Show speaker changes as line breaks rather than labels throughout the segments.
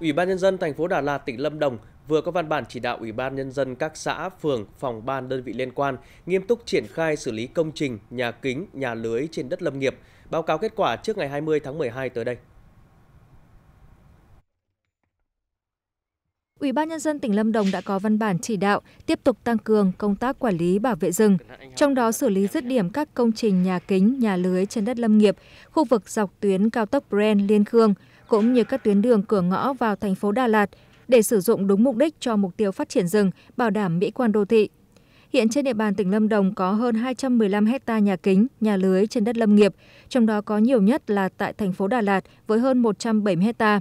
Ủy ban nhân dân thành phố Đà Lạt, tỉnh Lâm Đồng vừa có văn bản chỉ đạo Ủy ban nhân dân các xã, phường, phòng ban đơn vị liên quan nghiêm túc triển khai xử lý công trình, nhà kính, nhà lưới trên đất lâm nghiệp, báo cáo kết quả trước ngày 20 tháng 12 tới đây.
Ủy ban nhân dân tỉnh Lâm Đồng đã có văn bản chỉ đạo tiếp tục tăng cường công tác quản lý bảo vệ rừng, trong đó xử lý dứt điểm các công trình nhà kính, nhà lưới trên đất lâm nghiệp, khu vực dọc tuyến cao tốc Bren Liên Khương – cũng như các tuyến đường cửa ngõ vào thành phố Đà Lạt để sử dụng đúng mục đích cho mục tiêu phát triển rừng, bảo đảm mỹ quan đô thị. Hiện trên địa bàn tỉnh Lâm Đồng có hơn 215 hecta nhà kính, nhà lưới trên đất lâm nghiệp, trong đó có nhiều nhất là tại thành phố Đà Lạt với hơn 170 hecta.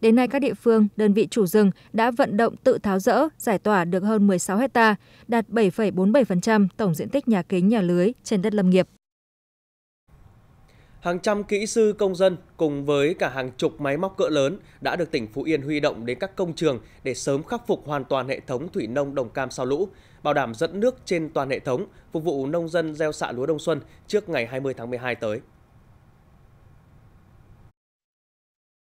Đến nay các địa phương, đơn vị chủ rừng đã vận động tự tháo rỡ, giải tỏa được hơn 16 hecta, đạt 7,47% tổng diện tích nhà kính nhà lưới trên đất lâm nghiệp
hàng trăm kỹ sư công dân cùng với cả hàng chục máy móc cỡ lớn đã được tỉnh Phú Yên huy động đến các công trường để sớm khắc phục hoàn toàn hệ thống thủy nông đồng cam sau lũ, bảo đảm dẫn nước trên toàn hệ thống, phục vụ nông dân gieo xạ lúa đông xuân trước ngày 20 tháng 12 tới.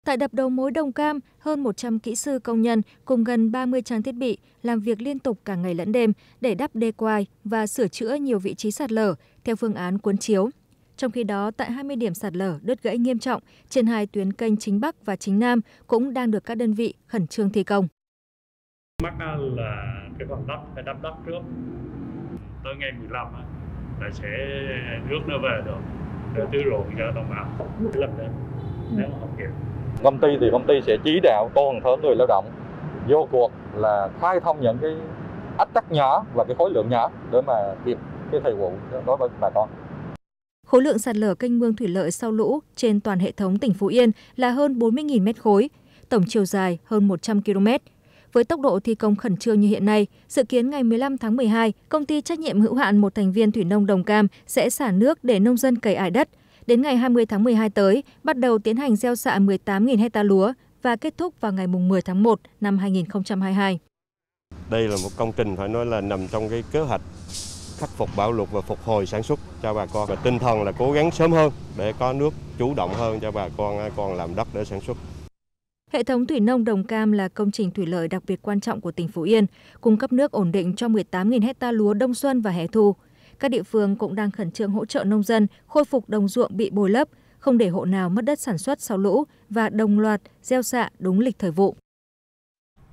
Tại đập đầu mối Đồng Cam, hơn 100 kỹ sư công nhân cùng gần 30 trang thiết bị làm việc liên tục cả ngày lẫn đêm để đắp đê quai và sửa chữa nhiều vị trí sạt lở theo phương án cuốn chiếu. Trong khi đó, tại 20 điểm sạt lở đứt gãy nghiêm trọng trên hai tuyến kênh chính Bắc và chính Nam cũng đang được các đơn vị khẩn trương thi công.
Mắc là cái phần đất phải đắp đất trước. Tới ngày 15 là sẽ nước nó về rồi. để tứ ruộng cho đồng bào làm đấy. Nếu không kịp. Công ty thì công ty sẽ chỉ đạo toàn thể người lao động vô cuộc là khai thông những cái ách tắc nhỏ
và cái khối lượng nhỏ để mà kịp cái thời vụ đối với bà con. Khối lượng sạt lở canh mương thủy lợi sau lũ trên toàn hệ thống tỉnh Phú Yên là hơn 40.000 mét khối, tổng chiều dài hơn 100 km. Với tốc độ thi công khẩn trương như hiện nay, dự kiến ngày 15 tháng 12, công ty trách nhiệm hữu hạn một thành viên thủy nông Đồng Cam sẽ xả nước để nông dân cày ải đất. Đến ngày 20 tháng 12 tới, bắt đầu tiến hành gieo xạ 18.000 hecta lúa và kết thúc vào ngày 10 tháng 1 năm 2022.
Đây là một công trình phải nói là nằm trong cái kế hoạch khắc phục bão lụt và phục hồi sản xuất cho bà con và tinh thần là cố gắng sớm hơn để có nước chủ động hơn cho bà con ai còn làm đất để sản xuất.
Hệ thống thủy nông Đồng Cam là công trình thủy lợi đặc biệt quan trọng của tỉnh Phú Yên, cung cấp nước ổn định cho 18.000 hecta lúa đông xuân và hè thu. Các địa phương cũng đang khẩn trương hỗ trợ nông dân khôi phục đồng ruộng bị bồi lấp, không để hộ nào mất đất sản xuất sau lũ và đồng loạt gieo xạ đúng lịch thời vụ.